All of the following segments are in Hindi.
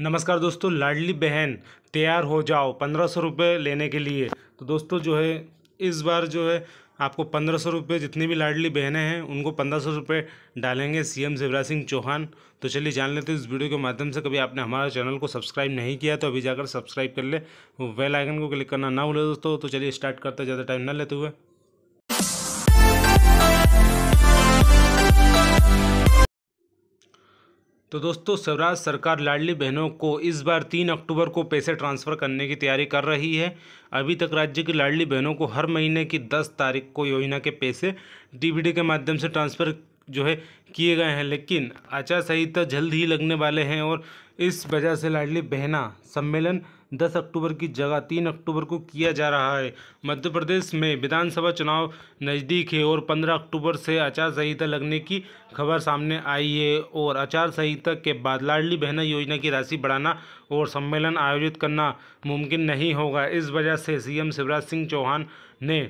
नमस्कार दोस्तों लाडली बहन तैयार हो जाओ पंद्रह सौ रुपये लेने के लिए तो दोस्तों जो है इस बार जो है आपको पंद्रह सौ रुपये जितनी भी लाडली बहनें हैं उनको पंद्रह सौ रुपये डालेंगे सीएम शिवराज सिंह चौहान तो चलिए जान लेते हैं इस वीडियो के माध्यम से कभी आपने हमारे चैनल को सब्सक्राइब नहीं किया तो अभी जाकर सब्सक्राइब कर ले वेल आइकन को क्लिक करना ना भूले दोस्तों तो चलिए स्टार्ट करते ज़्यादा टाइम ना लेते हुए तो दोस्तों स्वराज सरकार लाडली बहनों को इस बार तीन अक्टूबर को पैसे ट्रांसफ़र करने की तैयारी कर रही है अभी तक राज्य की लाडली बहनों को हर महीने की दस तारीख को योजना के पैसे डीबीडी के माध्यम से ट्रांसफ़र जो है किए गए हैं लेकिन आचार संहिता जल्द ही लगने वाले हैं और इस वजह से लाडली बहना सम्मेलन दस अक्टूबर की जगह तीन अक्टूबर को किया जा रहा है मध्य प्रदेश में विधानसभा चुनाव नज़दीक है और पंद्रह अक्टूबर से आचार संहिता लगने की खबर सामने आई है और आचार संहिता के बाद लाडली बहना योजना की राशि बढ़ाना और सम्मेलन आयोजित करना मुमकिन नहीं होगा इस वजह से सीएम शिवराज सिंह चौहान ने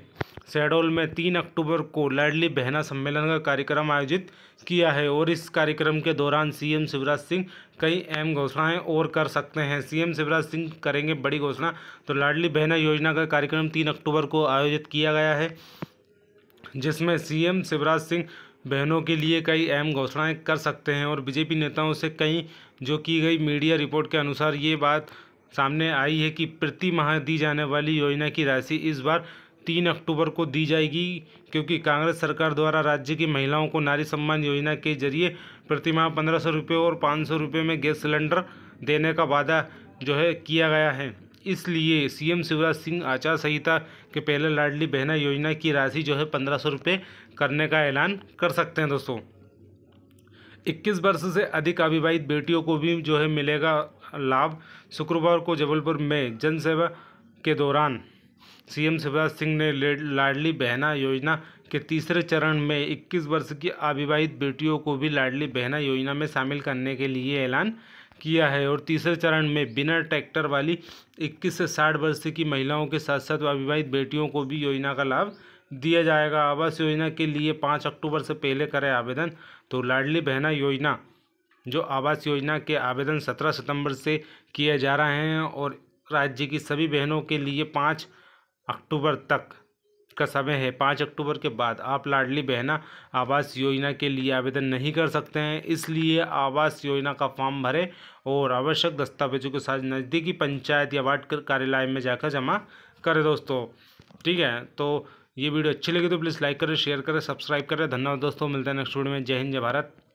शहडोल में तीन अक्टूबर को लाडली बहना सम्मेलन का कार्यक्रम आयोजित किया है और इस कार्यक्रम के दौरान सीएम शिवराज सिंह कई अहम घोषणाएं और कर सकते हैं सीएम शिवराज सिंह करेंगे बड़ी घोषणा तो लाडली बहना योजना का कार्यक्रम तीन अक्टूबर को आयोजित किया गया है जिसमें सीएम शिवराज सिंह बहनों के लिए कई अहम घोषणाएँ कर सकते हैं और बीजेपी नेताओं से कई जो की गई मीडिया रिपोर्ट के अनुसार ये बात सामने आई है कि प्रति माह दी जाने वाली योजना की राशि इस बार तीन अक्टूबर को दी जाएगी क्योंकि कांग्रेस सरकार द्वारा राज्य की महिलाओं को नारी सम्मान योजना के जरिए प्रतिमाह पंद्रह सौ रुपये और पाँच सौ रुपये में गैस सिलेंडर देने का वादा जो है किया गया है इसलिए सीएम शिवराज सिंह आचार संहिता के पहले लाडली बहना योजना की राशि जो है पंद्रह सौ रुपये करने का ऐलान कर सकते हैं दोस्तों इक्कीस वर्ष से अधिक अविवाहित बेटियों को भी जो है मिलेगा लाभ शुक्रवार को जबलपुर में जनसेवा के दौरान सीएम शिवराज सिंह ने लाडली बहना योजना के तीसरे चरण में 21 वर्ष की अविवाहित बेटियों को भी लाडली बहना योजना में शामिल करने के लिए ऐलान किया है और तीसरे चरण में बिना ट्रैक्टर वाली 21 से 60 वर्ष की महिलाओं के साथ साथ अविवाहित बेटियों को भी योजना का लाभ दिया जाएगा आवास योजना के लिए पाँच अक्टूबर से पहले करें आवेदन तो लाडली बहना योजना जो आवास योजना के आवेदन सत्रह सितंबर से किए जा रहे हैं और राज्य की सभी बहनों के लिए पाँच अक्टूबर तक का समय है पाँच अक्टूबर के बाद आप लाडली बहना आवास योजना के लिए आवेदन नहीं कर सकते हैं इसलिए आवास योजना का फॉर्म भरें और आवश्यक दस्तावेजों के साथ नज़दीकी पंचायत या वार्ड कार्यालय में जाकर जमा करें दोस्तों ठीक है तो ये वीडियो अच्छी लगी तो प्लीज़ लाइक करें शेयर करें सब्सक्राइब करें धन्यवाद दोस्तों मिलते हैं नेक्स्ट वीडियो में जय हिंद जय भारत